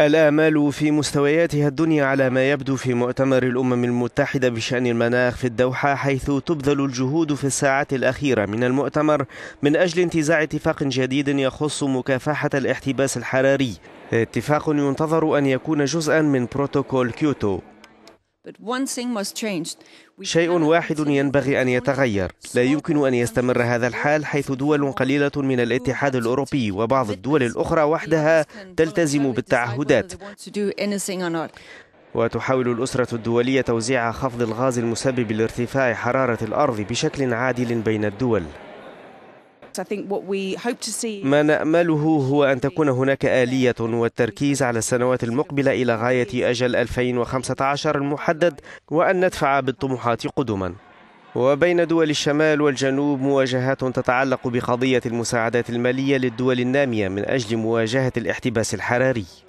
الآمال في مستوياتها الدنيا على ما يبدو في مؤتمر الأمم المتحدة بشأن المناخ في الدوحة حيث تبذل الجهود في الساعات الأخيرة من المؤتمر من أجل انتزاع اتفاق جديد يخص مكافحة الاحتباس الحراري اتفاق ينتظر أن يكون جزءا من بروتوكول كيوتو شيء واحد ينبغي أن يتغير لا يمكن أن يستمر هذا الحال حيث دول قليلة من الاتحاد الأوروبي وبعض الدول الأخرى وحدها تلتزم بالتعهدات وتحاول الأسرة الدولية توزيع خفض الغاز المسبب لارتفاع حرارة الأرض بشكل عادل بين الدول ما نأمله هو أن تكون هناك آلية والتركيز على السنوات المقبلة إلى غاية أجل 2015 المحدد وأن ندفع بالطموحات قدماً وبين دول الشمال والجنوب مواجهات تتعلق بقضية المساعدات المالية للدول النامية من أجل مواجهة الاحتباس الحراري